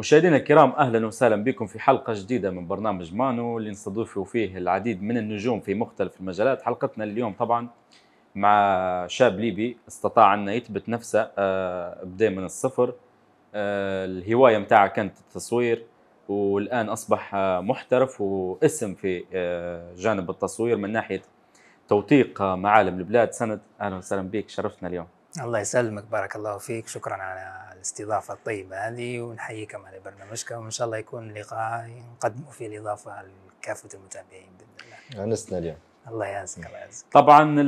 مشاهدينا الكرام اهلا وسهلا بكم في حلقه جديده من برنامج مانو اللي نستضيفوا فيه العديد من النجوم في مختلف المجالات حلقتنا اليوم طبعا مع شاب ليبي استطاع انه يثبت نفسه آه، بدا من الصفر آه، الهوايه متاعه كانت التصوير والان اصبح آه، محترف واسم في جانب التصوير من ناحيه توثيق معالم البلاد سند اهلا وسهلا بك شرفتنا اليوم الله يسلمك بارك الله فيك شكرا على الاستضافه الطيبه هذه ونحييكم على برنامجكم وان شاء الله يكون لقاء نقدموا فيه الاضافه لكافه المتابعين باذن الله. انسنا اليوم. الله يعزك الله يعزك. طبعا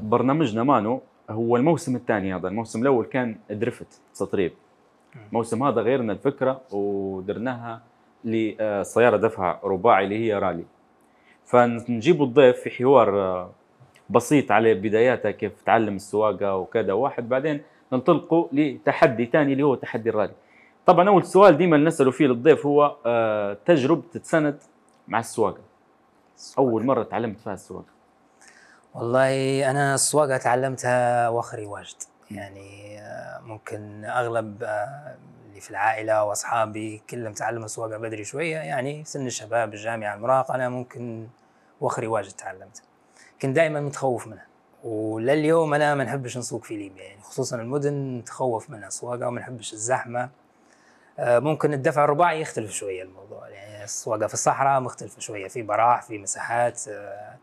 برنامجنا مانو هو الموسم الثاني هذا، الموسم الاول كان درفت سطريب. الموسم هذا غيرنا الفكره ودرناها لسياره دفع رباعي اللي هي رالي. فنجيب الضيف في حوار بسيط على بداياته كيف تعلم السواقه وكذا واحد بعدين ننطلقوا لتحدي ثاني اللي هو تحدي الرالي طبعا اول سؤال ديما نساله فيه للضيف هو آه، تجربه تتسند مع السواقه اول مره تعلمت فيها السواقه والله انا السواقه تعلمتها واخري واجد يعني آه، ممكن اغلب آه، اللي في العائله واصحابي كلهم تعلموا السواقه بدري شويه يعني سن الشباب الجامعه المراهقه انا ممكن واخري واجد تعلمتها كنت دائما متخوف منها ولليوم انا ما نحبش نسوق في ليبيا يعني خصوصا المدن تخوف من السواقه وما نحبش الزحمه آه، ممكن الدفع الرباعي يختلف شويه الموضوع يعني السواقه في الصحراء مختلفه شويه في براح في مساحات آه،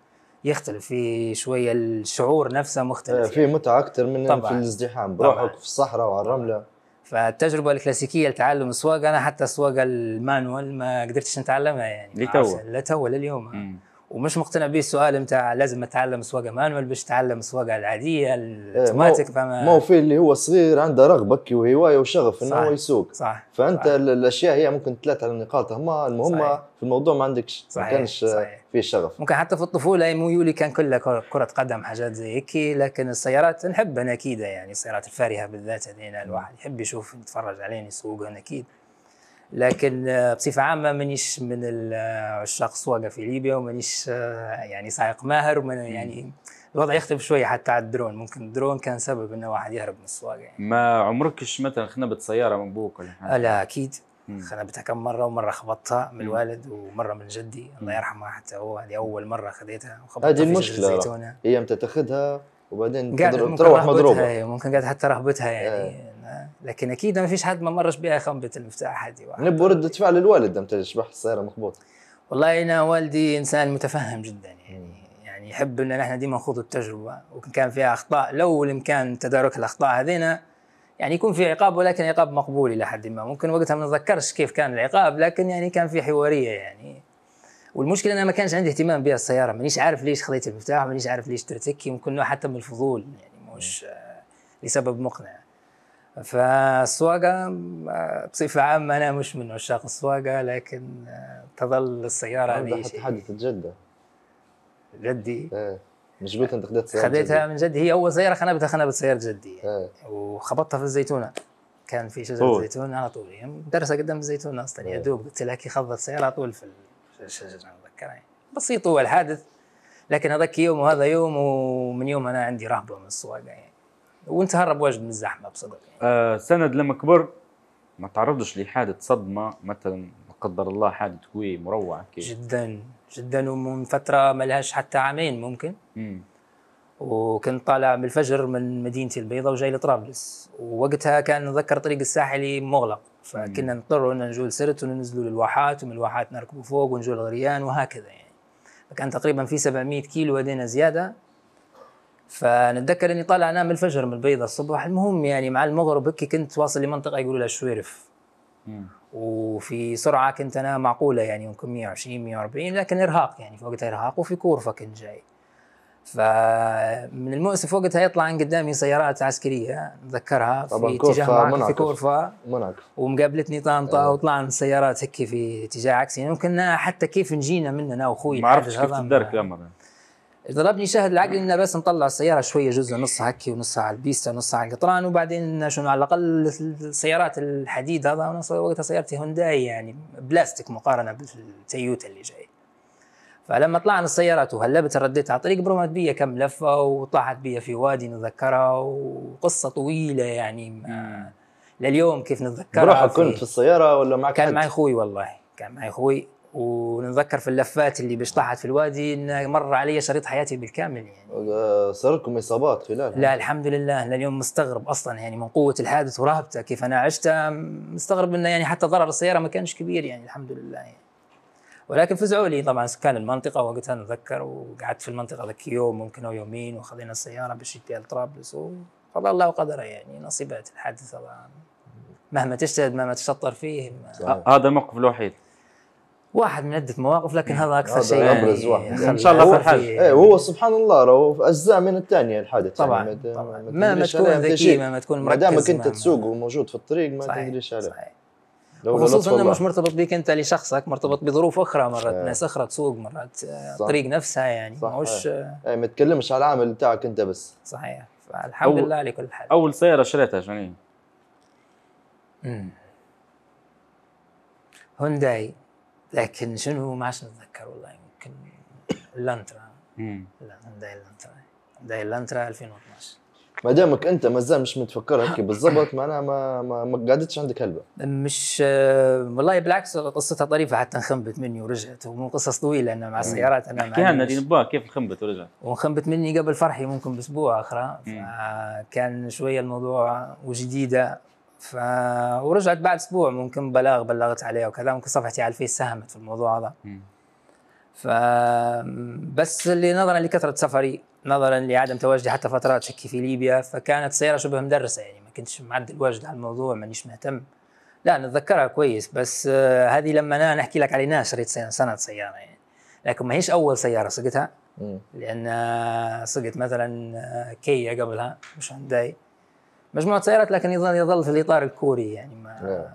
يختلف في شويه الشعور نفسه مختلف آه، في يعني. متعه اكثر من طبعًا. في الازدحام بروحك في الصحراء وعلى الرمله فالتجربه الكلاسيكيه لتعلم السواقه انا حتى السواقه المانوال ما قدرتش نتعلمها يعني لتو لتو لليوم لليوم ومش مقتنع به السؤال نتاع لازم اتعلم سواقه مانوال باش تعلم السواقه العاديه إيه، الاوتوماتيك فما ما هو في اللي هو صغير عنده رغبه كي وهوايه وشغف انه هو يسوق صح فانت صح. الاشياء هي ممكن ثلاثه على النقاط هما المهمه صحيح. في الموضوع ما عندكش صحيح. ما كانش صحيح. فيه شغف ممكن حتى في الطفوله ميولي كان كلها كره قدم حاجات زي هيك لكن السيارات نحب انا اكيد يعني السيارات الفارهه بالذات هنا الواحد يحب يشوف يتفرج يسوق انا اكيد لكن آه، بصفه عامه مانيش من آه، عشاق السواقه في ليبيا ومانيش آه، يعني سائق ماهر ومن يعني الوضع يختلف شويه حتى على الدرون ممكن الدرون كان سبب انه واحد يهرب من السواقه يعني. ما عمركش مثلا خنبت سياره من بوك ولا حاجه؟ لا اكيد خنبتها كم مره ومره خبطتها من الوالد ومره من جدي الله يرحمه حتى هو هذه اول مره خذيتها هذه المشكله هي متى تاخذها وبعدين تروح مضروبه ممكن قاعد حتى رهبتها يعني إيه. لكن اكيد ما فيش حد ما مرش بها خنبه المفتاح هذه نبغى رده فعل الوالد لما تجي السياره مخبوط والله انا والدي انسان متفهم جدا يعني يعني يحب ان احنا ديما نخوض التجربه وكان كان فيها اخطاء لو الامكان تدارك الاخطاء هذينا يعني يكون في عقاب ولكن عقاب مقبول الى حد ما ممكن وقتها ما نتذكرش كيف كان العقاب لكن يعني كان في حواريه يعني والمشكله انا ما كانش عندي اهتمام بها السياره مانيش عارف ليش خذيت المفتاح مانيش عارف ليش ترتكي ممكن حتى من الفضول يعني مش لسبب مقنع فالسواقة بصفة عامة أنا مش من عشاق السواقة لكن تظل السيارة عندي شيء حادثه جدة جدي ايه مش قلت انت خذيت سيارة خذيتها من جدي هي أول سيارة خنبتها خنبت سيارة جدي يعني. ايه. وخبطتها في الزيتونة كان في شجرة زيتون على طول هي يعني مدرسة قدام الزيتون أصلا يا إيه. دوب قلت لها كي خضت سيارة على طول في الشجرة أتذكرها يعني. بسيط هو الحادث لكن هذاك يوم وهذا يوم ومن يوم أنا عندي رهبة من السواقة يعني وانت هرب واجد من الزحمه بصدق يعني. آه سند لما كبر ما تعرضش لحادث صدمه مثلا لا قدر الله حادث قوي مروع كي. جدا جدا ومن فتره ما لهاش حتى عامين ممكن مم. وكنت طالع من الفجر من مدينتي البيضاء وجاي لطرابلس ووقتها كان نذكر طريق الساحلي مغلق فكنا نضطروا ان نجول لسرت وننزلوا للواحات ومن الواحات نركبوا فوق ونجول الغريان وهكذا يعني فكان تقريبا في 700 كيلو ودينا زياده فنتذكر اني طالع انام الفجر من البيضه الصبح المهم يعني مع المغرب هيك كنت واصل لمنطقه يقولوا لها الشويرف وفي سرعه كنت انا معقوله يعني يمكن 120 140 لكن ارهاق يعني في وقتها ارهاق وفي كورفه كنت جاي فمن المؤسف وقتها يطلع عن قدامي سيارات عسكريه اتذكرها في اتجاه معك في كورفه ومقابلتني طنطا أيوة. وطلعنا السيارات هيك في اتجاه عكسي يعني ممكن حتى كيف نجينا من انا واخوي ما عرفتش كيف تدرك الامر ضربني شاهد العقل انه بس نطلع السياره شويه جزء نص هكي ونص على البيستا ونص على القطران وبعدين شنو على الاقل السيارات الحديد هذا وقتها سيارتي هونداي يعني بلاستيك مقارنه بالتيوتا اللي جاي فلما طلعنا السيارات وهلبت رديت على الطريق برمت بيا كم لفه وطاحت بيا في وادي نتذكرها وقصه طويله يعني لليوم كيف نتذكرها بروحك كنت في السياره ولا معك كان معي اخوي والله كان معي اخوي ونتذكر في اللفات اللي باش طاحت في الوادي انه مر علي شريط حياتي بالكامل يعني صار لكم اصابات خلال لا الحمد لله لليوم مستغرب اصلا يعني من قوه الحادث ورهبته كيف انا عشت مستغرب انه يعني حتى ضرر السياره ما كانش كبير يعني الحمد لله يعني ولكن فزعوا لي طبعا سكان المنطقه وقتها نتذكر وقعدت في المنطقه ذاك يوم ممكن او يومين وخذينا السياره باش لطرابلس وقضى الله وقدره يعني نصيبات الحادثه طبعا مهما تجتهد مهما تشطر فيه هذا الموقف الوحيد واحد من عده مواقف لكن هذا اكثر شيء ابرز واحد يعني ان شاء الله في الحج اي وهو سبحان الله راهو اجزاء من الثانيه الحادث طبعا, يعني ما طبعا ما, ما تكون ذكي ما, ما تكون مركز ما دامك انت تسوق وموجود في الطريق ما تدريش عليه صحيح خصوصا انه مش مرتبط بك انت لشخصك مرتبط بظروف اخرى مرات ايه. ناس اخرى تسوق مرات آه، الطريق نفسها يعني ماهوش ايه. ايه ما تكلمش على العامل بتاعك انت بس صحيح فالحمد أول... لله على كل حال اول سياره شريتها شنو هي؟ هونداي لكن شنو ما عادش نتذكر والله يمكن اللانترا لا ندعي اللانترا ندعي اللانترا 2012 ما دامك انت مازال مش متفكرها هيك بالضبط معناها ما ما, ما قعدتش عندك هلبة مش والله بالعكس قصتها طريفه حتى انخنبت مني ورجعت وقصص طويله انا مع السيارات انا كان لنا نبا كيف انخنبت ورجعت وانخنبت مني قبل فرحي ممكن باسبوع اخرى كان شويه الموضوع وجديده ف ورجعت بعد اسبوع ممكن بلاغ بلغت عليها وكذا ممكن صفحتي على الفيس ساهمت في الموضوع هذا ف بس اللي نظرا لكثره سفري نظرا لعدم تواجدي حتى فترات شكي في ليبيا فكانت سياره شبه مدرسه يعني ما كنتش معدل الواجد على الموضوع مانيش مهتم لا نتذكرها كويس بس آه، هذه لما انا نحكي لك عليها شريت سنه سنه سياره يعني لكن ما هيش اول سياره سقتها لان سقت آه، مثلا آه، كيا قبلها مش هنداي مجموعه سيارات لكن يظل يظل في الاطار الكوري يعني ما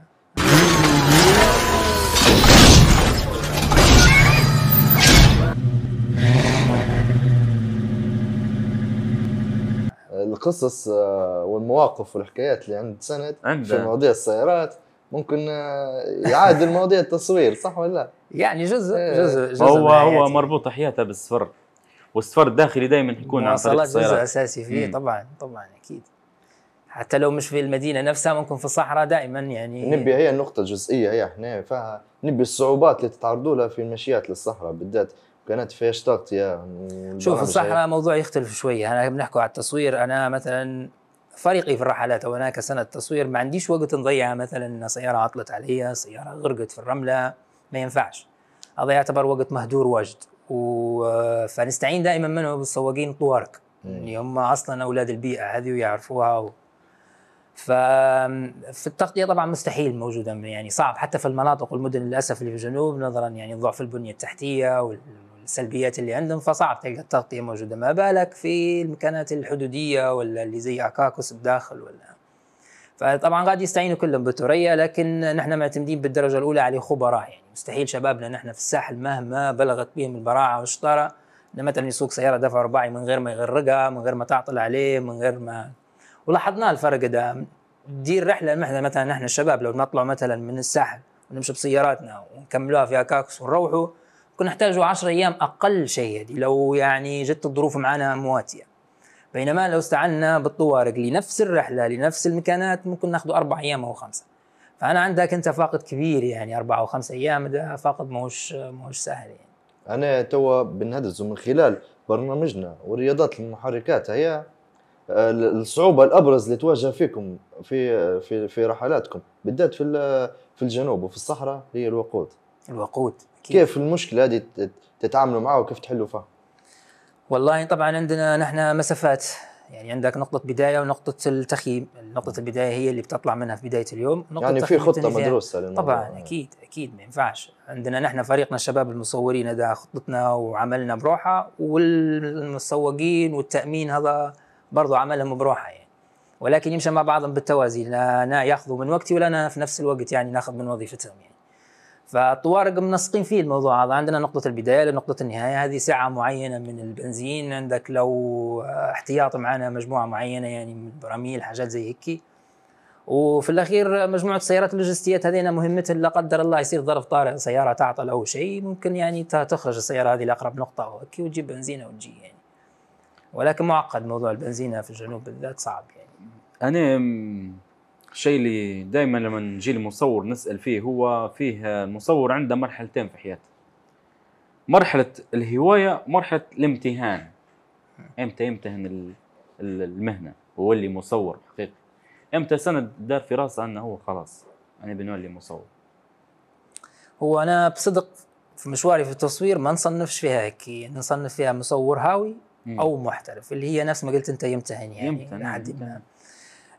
القصص آه، والمواقف والحكايات اللي عند سند في مواضيع السيارات ممكن آه، يعادل مواضيع التصوير صح ولا لا؟ يعني جزء إيه. جزء جزء هو هو مربوط حياته بالسفر والسفر الداخلي دائما يكون عن طريق السيارات جزء اساسي فيه مم. طبعا طبعا اكيد حتى لو مش في المدينه نفسها ممكن في الصحراء دائما يعني نبي هي النقطه الجزئيه هي احنا فيها نبي الصعوبات اللي تتعرضوا لها في المشيات للصحراء بالذات كانت في اشتقت يا شوف الصحراء هي. موضوع يختلف شويه انا بنحكوا على التصوير انا مثلا فريقي في الرحلات او هناك سنه تصوير ما عنديش وقت نضيع مثلا سياره عطلت عليا سياره غرقت في الرمله ما ينفعش هذا يعتبر وقت مهدور واجد و... فنستعين دائما منه بالسواقين طوارق اللي يعني هم اصلا اولاد البيئه هذه ويعرفوها و... ففي التغطيه طبعا مستحيل موجوده يعني صعب حتى في المناطق والمدن للاسف اللي في الجنوب نظرا يعني ضعف البنيه التحتيه والسلبيات اللي عندهم فصعب تلقى التغطيه موجوده ما بالك في المكانات الحدوديه ولا اللي زي أكاكوس الداخل ولا فطبعا قاعد يستعينوا كلهم بالثريا لكن نحن معتمدين بالدرجه الاولى على خبراء يعني مستحيل شبابنا نحن في الساحل مهما بلغت بهم البراعه والشطاره مثلا يسوق سياره دفع رباعي من غير ما يغرقها من غير ما تعطل عليه من غير ما ولاحظنا الفرق ده دير رحله مثلا مثلا نحن الشباب لو نطلع مثلا من الساحل ونمشي بسياراتنا ونكملوها في اكاكس ونروحوا كنا نحتاجوا 10 ايام اقل شيء هذه لو يعني جت الظروف معنا مواتيه بينما لو استعنا بالطوارق لنفس الرحله لنفس المكانات ممكن ناخذ اربع ايام او خمسه فانا عندك انت فاقد كبير يعني اربع او خمس ايام ده فاقد ماهوش ماهوش سهل يعني. انا توا بنهدز من خلال برنامجنا ورياضات المحركات هي آه، الصعوبه الابرز اللي تواجه فيكم في في في رحلاتكم بالذات في في الجنوب وفي الصحراء هي الوقود الوقود كيف, كيف المشكله هذه تتعاملوا معها وكيف تحلوا فيها والله طبعا عندنا نحن مسافات يعني عندك نقطة بداية ونقطة التخييم، نقطة البداية هي اللي بتطلع منها في بداية اليوم، نقطة يعني في خطة مدروسة للموضوع طبعا يعني. أكيد أكيد ما ينفعش، عندنا نحن فريقنا الشباب المصورين هذا خطتنا وعملنا بروحها والمسوقين والتأمين هذا برضو عملهم بروحه يعني ولكن يمشي مع بعضهم بالتوازي لا انا ياخذوا من وقتي ولا انا في نفس الوقت يعني ناخذ من وظيفتهم يعني فالطوارق منسقين فيه الموضوع هذا عندنا نقطة البداية لنقطة النهاية هذه سعة معينة من البنزين عندك لو احتياط معنا مجموعة معينة يعني من البراميل حاجات زي هيك وفي الأخير مجموعة السيارات اللوجستيات هذه مهمتها لا قدر الله يصير ظرف طارئ سيارة تعطل أو شيء ممكن يعني تخرج السيارة هذه لأقرب نقطة وتجيب بنزين وتجي يعني ولكن معقد موضوع البنزينه في الجنوب بالذات صعب يعني انا الشيء اللي دائما لما نجي المصور نسال فيه هو فيه المصور عنده مرحلتين في حياته مرحله الهوايه مرحله الامتهان امتى يمتهن المهنه ويولي مصور حقيقي امتى سند دار في راسه انه هو خلاص انا بنولي مصور هو انا بصدق في مشواري في التصوير ما نصنفش فيها هيك نصنف فيها مصور هاوي او محترف اللي هي نفس ما قلت انت يمتهن يعني يمتهن لحد ما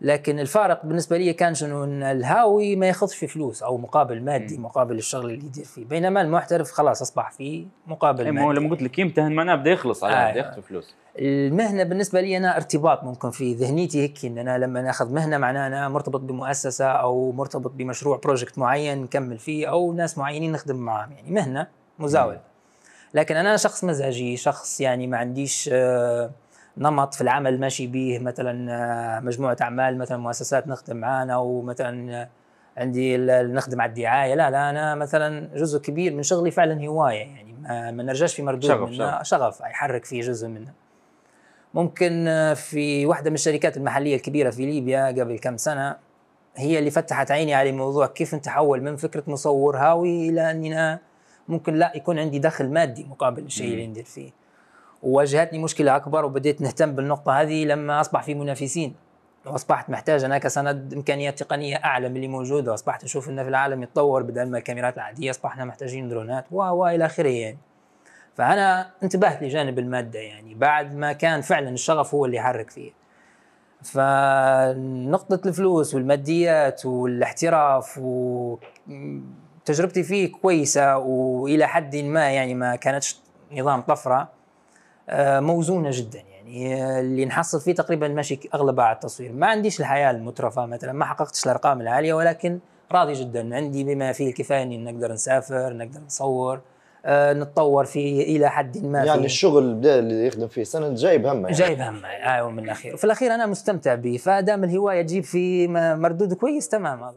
لكن الفارق بالنسبه لي كان شنو ان الهاوي ما ياخذش في فلوس او مقابل مادي مقابل الشغل اللي يدير فيه بينما المحترف خلاص اصبح في مقابل مادي هو لما قلت لك يمتهن معناه بده يخلص على آه. بده ياخذ فلوس المهنه بالنسبه لي انا ارتباط ممكن في ذهنيتي هيك ان انا لما ناخذ مهنه معناه انا مرتبط بمؤسسه او مرتبط بمشروع بروجكت معين نكمل فيه او ناس معينين نخدم معاهم يعني مهنه مزاوله لكن انا شخص مزاجي شخص يعني ما عنديش آه، نمط في العمل ماشي به مثلا آه، مجموعه اعمال مثلا مؤسسات نخدم معانا ومثلا آه، عندي نخدم على الدعايه لا لا انا مثلا جزء كبير من شغلي فعلا هوايه يعني ما نرجعش في مردود شغف منه شغف, شغف يحرك فيه جزء منه ممكن في واحده من الشركات المحليه الكبيره في ليبيا قبل كم سنه هي اللي فتحت عيني على موضوع كيف نتحول من فكره مصور هاوي الى اننا ممكن لا يكون عندي دخل مادي مقابل الشيء اللي ندير فيه وواجهتني مشكله اكبر وبديت نهتم بالنقطه هذه لما اصبح في منافسين واصبحت محتاج انا كسند امكانيات تقنيه اعلى من اللي موجوده واصبحت اشوف انه في العالم يتطور بدل ما الكاميرات العاديه اصبحنا محتاجين درونات و والى اخره يعني فانا انتبهت لجانب الماده يعني بعد ما كان فعلا الشغف هو اللي يحرك فيه فنقطة الفلوس والماديات والاحتراف و تجربتي فيه كويسه والى حد ما يعني ما كانتش نظام طفره آه، موزونه جدا يعني آه، اللي نحصل فيه تقريبا ماشي أغلب على التصوير ما عنديش الحياه المترفه مثلا ما حققتش الارقام العاليه ولكن راضي جدا عندي بما فيه الكفايه اني نقدر نسافر نقدر نصور آه، نتطور في الى حد ما يعني فيه. الشغل اللي يخدم فيه سنه جايب همه يعني. جايب همه ايوه من الاخير وفي الاخير انا مستمتع به فدام الهوايه تجيب في مردود كويس تمام هذا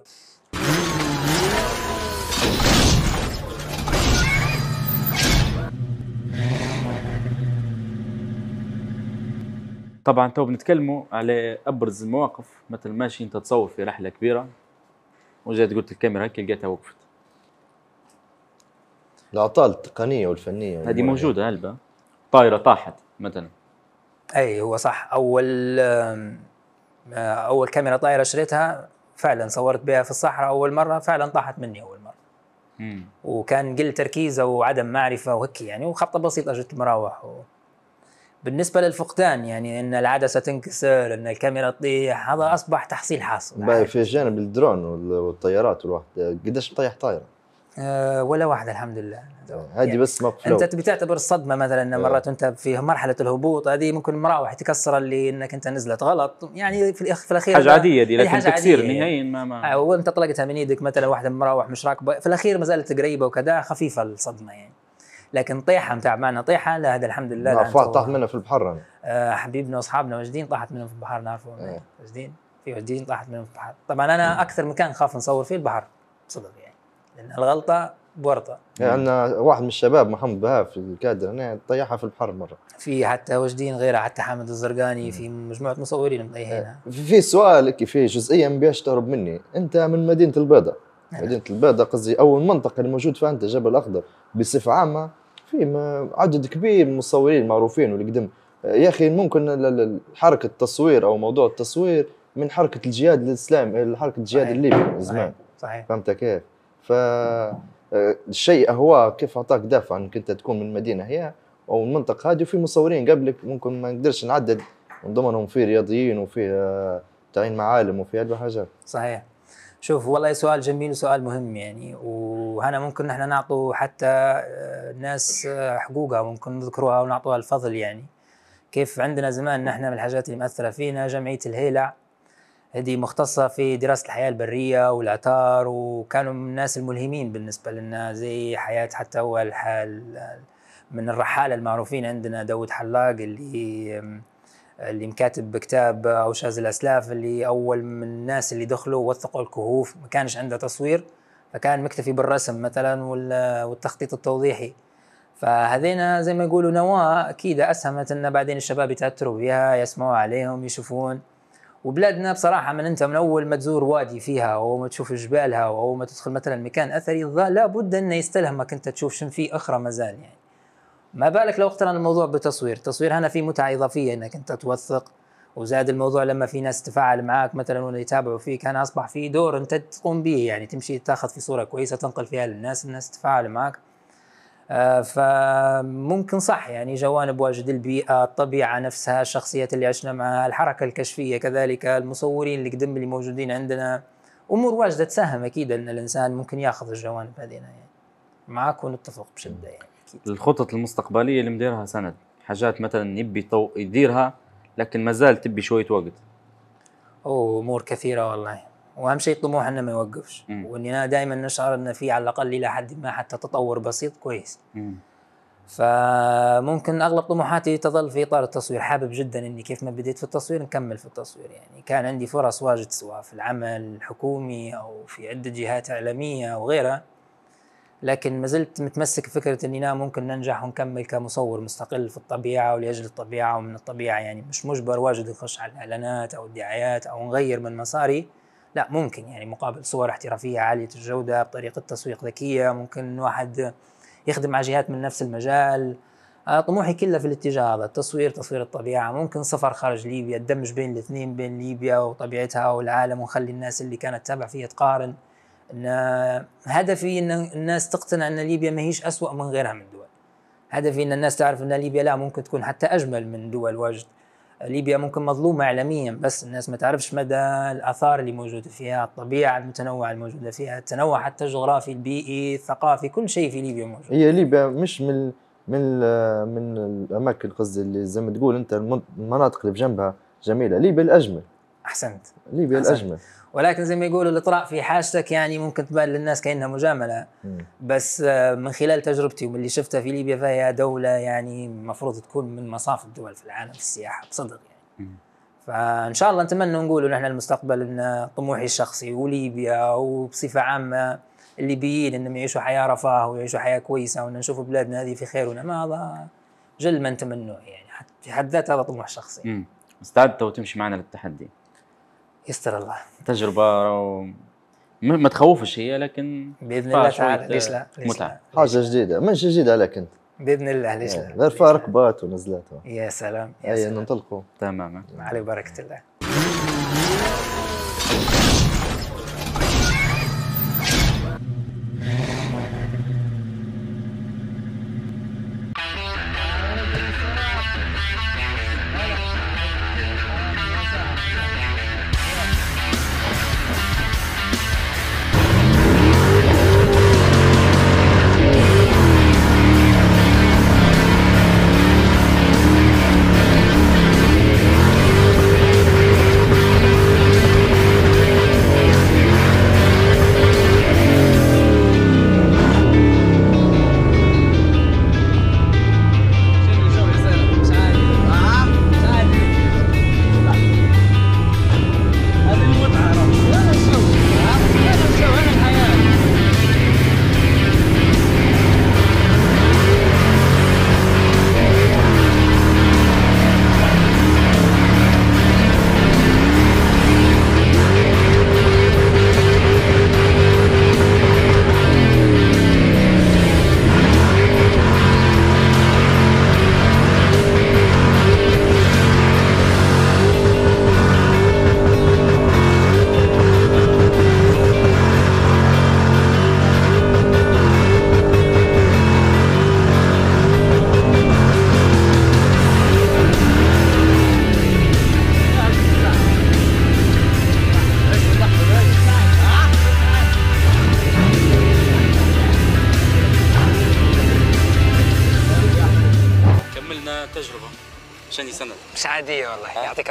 طبعا تو بنتكلموا على ابرز المواقف مثلا ماشي انت تصور في رحله كبيره وجات قلت الكاميرا هكا لقيتها وقفت الاعطال التقنيه والفنيه هذه موجوده هلبا طائره طاحت مثلا اي هو صح اول آه، اول كاميرا طائره شريتها فعلا صورت بها في الصحراء اول مره فعلا طاحت مني اول مره مم. وكان قل تركيزه وعدم معرفه وهكي يعني وخطه بسيطه جت مراوح و... بالنسبة للفقدان يعني أن العدسة تنكسر أن الكاميرا تطيح هذا أصبح تحصيل حاصل في جانب الدرون والطيارات والواحد قديش مطيح طائرة؟ أه ولا واحد الحمد لله هذه يعني بس مقفلة انت بتعتبر الصدمه مثلا ان آه. مرات انت في مرحله الهبوط هذه ممكن مراوح تكسر اللي انك انت نزلت غلط يعني في, الأخ في الاخير حاجه عاديه دي إيه، لكن تكسير نهائيا ما ما وانت طلقتها من ايدك مثلا واحده مراوح مش راكبه في الاخير ما زالت قريبه وكذا خفيفه الصدمه يعني لكن طيحه نتاع معنا طيحه لا هذا الحمد لله نعم طاحت منها في البحر انا آه حبيبنا واصحابنا وجدين طاحت منهم في البحر نعرفوا ايه. وجدين في وجدين طاحت منهم في البحر طبعا انا إيه. اكثر مكان نخاف نصور فيه البحر صدق يعني لان الغلطه بورطه إيه، عندنا يعني واحد من الشباب محمد بها في الكادر هنا طيحها في البحر مره في حتى وجدين غيرها حتى حامد الزرقاني إيه. في مجموعه مصورين مطيحينها في سؤال في جزئيه ما تهرب مني انت من مدينه البيضاء مدينه نعم. الباده قصدي اول منطقه الموجود فيها انت الجبل الاخضر بصفه عامه في عدد كبير من المصورين المعروفين واللي قدم يا اخي ممكن حركه التصوير او موضوع التصوير من حركه الجهاد الاسلامي حركه الجهاد الليبي من زمان صحيح فهمت كيف؟ ف الشيء هو كيف اعطاك دافع انك انت تكون من المدينه هي او المنطقه هذه وفي مصورين قبلك ممكن ما نقدرش نعدد من ضمنهم في رياضيين وفي آه، تعين معالم وفي هذه الحاجات صحيح شوف والله سؤال جميل وسؤال مهم يعني وهنا ممكن نحن نعطوا حتى الناس آه، آه، حقوقها ممكن نذكروها ونعطوها الفضل يعني كيف عندنا زمان نحن من الحاجات اللي مأثرة فينا جمعية الهيلع هذه مختصة في دراسة الحياة البرية والأثار وكانوا من الناس الملهمين بالنسبة لنا زي حياة حتى أول حال آه، من الرحالة المعروفين عندنا داود حلاق اللي اللي مكاتب بكتاب او شاز الاسلاف اللي اول من الناس اللي دخلوا وثقوا الكهوف ما كانش عنده تصوير فكان مكتفي بالرسم مثلا والتخطيط التوضيحي فهذينا زي ما يقولوا نواه اكيد اسهمت ان بعدين الشباب يتاثروا بها يسمعوا عليهم يشوفون وبلادنا بصراحه من انت من اول ما تزور وادي فيها او ما تشوف جبالها او ما تدخل مثلا مكان اثري لابد انه يستلهمك انت تشوف شن فيه اخرى مازال يعني ما بالك لو اقترن الموضوع بتصوير تصوير هنا في متعة إضافية أنك أنت توثق وزاد الموضوع لما في ناس تفاعل معك مثلا ولا يتابعوا فيك هنا أصبح في دور أنت تقوم به يعني تمشي تاخذ في صورة كويسة تنقل فيها للناس الناس تتفاعل معك آه فممكن صح يعني جوانب واجد البيئة الطبيعة نفسها الشخصيات اللي عشنا معها الحركة الكشفية كذلك المصورين اللي قدم اللي موجودين عندنا أمور واجدة تساهم أكيد أن الإنسان ممكن ياخذ الجوانب هذه يعني معك ونتفق بشدة يعني الخطط المستقبليه اللي مديرها سند حاجات مثلا يبي طو... يديرها لكن ما زال تبي شويه وقت اوه امور كثيره والله واهم شيء الطموح انه ما يوقفش انا دائما نشعر انه في على الاقل الى حد ما حتى تطور بسيط كويس م. فممكن اغلب طموحاتي تظل في اطار التصوير حابب جدا اني كيف ما بديت في التصوير نكمل في التصوير يعني كان عندي فرص واجد سواء في العمل الحكومي او في عده جهات اعلاميه وغيرها لكن ما زلت متمسك بفكره اننا نعم ممكن ننجح ونكمل كمصور مستقل في الطبيعه ولاجل الطبيعه ومن الطبيعه يعني مش مجبر واجد نخش على الاعلانات او الدعايات او نغير من مصاري لا ممكن يعني مقابل صور احترافيه عاليه الجوده بطريقه تسويق ذكيه ممكن واحد يخدم مع جهات من نفس المجال آه، طموحي كله في الاتجاه هذا التصوير تصوير الطبيعة ممكن سفر خارج ليبيا الدمج بين الاثنين بين ليبيا وطبيعتها والعالم ونخلي الناس اللي كانت تتابع فيها تقارن ان هدفي ان الناس تقتنع ان ليبيا ما هيش اسوأ من غيرها من دول هدفي ان الناس تعرف ان ليبيا لا ممكن تكون حتى اجمل من دول واجد ليبيا ممكن مظلومة إعلاميا بس الناس ما تعرفش مدى الآثار اللي موجودة فيها الطبيعة المتنوعة الموجودة فيها التنوع حتى الجغرافي البيئي الثقافي كل شيء في ليبيا موجود هي ليبيا مش من من من الأماكن قصدي اللي زي ما تقول أنت المناطق اللي بجنبها جميلة ليبيا الأجمل أحسنت ليبيا أحسنت. الأجمل ولكن زي ما يقولوا الاطراء في حاجتك يعني ممكن تبان للناس كانها مجامله بس آه، من خلال تجربتي ومن اللي شفته في ليبيا فهي دوله يعني المفروض تكون من مصاف الدول في العالم في السياحه بصدق يعني فان شاء الله نتمنى نقول نحن المستقبل ان طموحي الشخصي وليبيا وبصفه عامه الليبيين انهم يعيشوا حياه رفاه ويعيشوا حياه كويسه وان نشوف بلادنا هذه في خير ونعم هذا جل ما نتمنوه يعني في حد ذاته هذا طموح شخصي. استعد تو تمشي معنا للتحدي. يستر الله تجربه ما تخوفش هي لكن باذن الله تعالى ليش لا متعه حاجه جديده مش جديده لك انت باذن الله ليش لا غير فيها ركبات ونزلات يا سلام يا سلام ننطلقوا تماما على بركه الله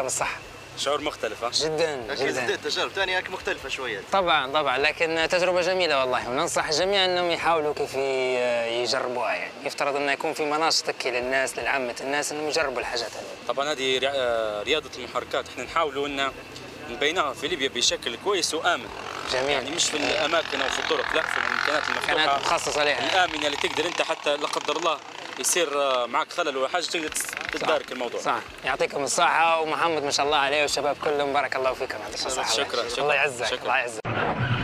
الصحة شعور مختلف ها؟ جدا جداً. تجارب ثانيه مختلفه شويه طبعا طبعا لكن تجربه جميله والله وننصح الجميع انهم يحاولوا آه، كيف يجربوها يعني يفترض انه يكون في مناشطك كي للناس للعامه الناس انهم يجربوا الحاجات هذه طبعا هذه آه، رياضه المحركات احنا نحاولوا ان نبينها في ليبيا بشكل كويس وامن جميل يعني مش في الاماكن او في الطرق لا في الامكانات المفتوحه المخصصه لها الامنه اللي تقدر انت حتى لا قدر الله يصير معك خلل ولا حاجه تقدر تدارك الموضوع صح يعطيكم الصحه ومحمد ما شاء الله عليه والشباب كلهم بارك الله فيكم يعطيكم الصحه شكرا شكرا الله يعزك الله يعزك